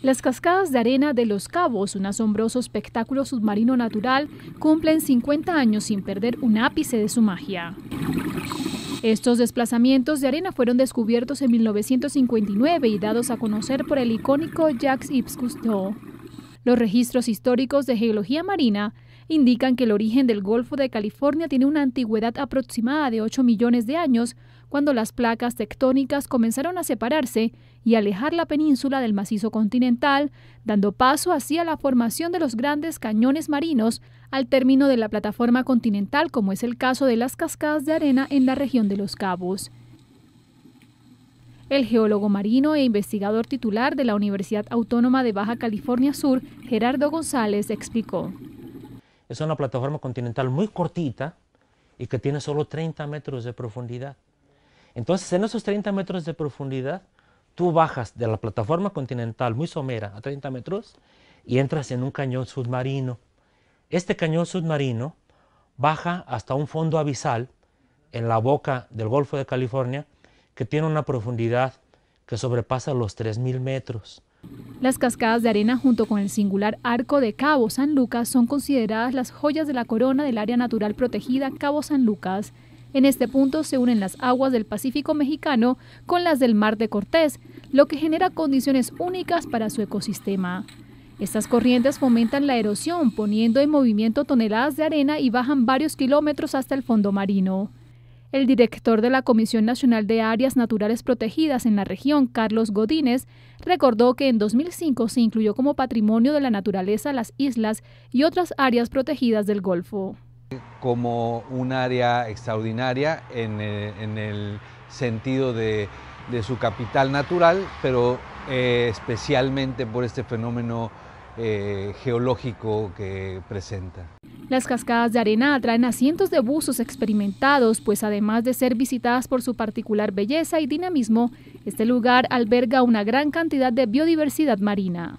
Las cascadas de arena de Los Cabos, un asombroso espectáculo submarino natural, cumplen 50 años sin perder un ápice de su magia. Estos desplazamientos de arena fueron descubiertos en 1959 y dados a conocer por el icónico Jacques Yves Cousteau. Los registros históricos de geología marina indican que el origen del Golfo de California tiene una antigüedad aproximada de 8 millones de años, cuando las placas tectónicas comenzaron a separarse y alejar la península del macizo continental, dando paso hacia la formación de los grandes cañones marinos al término de la plataforma continental, como es el caso de las cascadas de arena en la región de los Cabos. El geólogo marino e investigador titular de la Universidad Autónoma de Baja California Sur, Gerardo González, explicó. Es una plataforma continental muy cortita y que tiene solo 30 metros de profundidad. Entonces, en esos 30 metros de profundidad, tú bajas de la plataforma continental muy somera a 30 metros y entras en un cañón submarino. Este cañón submarino baja hasta un fondo abisal en la boca del Golfo de California que tiene una profundidad que sobrepasa los 3.000 metros. Las cascadas de arena junto con el singular arco de Cabo San Lucas son consideradas las joyas de la corona del área natural protegida Cabo San Lucas. En este punto se unen las aguas del Pacífico mexicano con las del Mar de Cortés, lo que genera condiciones únicas para su ecosistema. Estas corrientes fomentan la erosión, poniendo en movimiento toneladas de arena y bajan varios kilómetros hasta el fondo marino. El director de la Comisión Nacional de Áreas Naturales Protegidas en la región, Carlos Godínez, recordó que en 2005 se incluyó como patrimonio de la naturaleza las islas y otras áreas protegidas del Golfo. Como un área extraordinaria en eh, el, sentido de, su capital natural, pero eh, especialmente por este fenómeno eh, geológico que presenta. Las cascadas de arena atraen a cientos de buzos experimentados, pues además de ser visitadas por su particular belleza y dinamismo, este lugar alberga una gran cantidad de biodiversidad marina.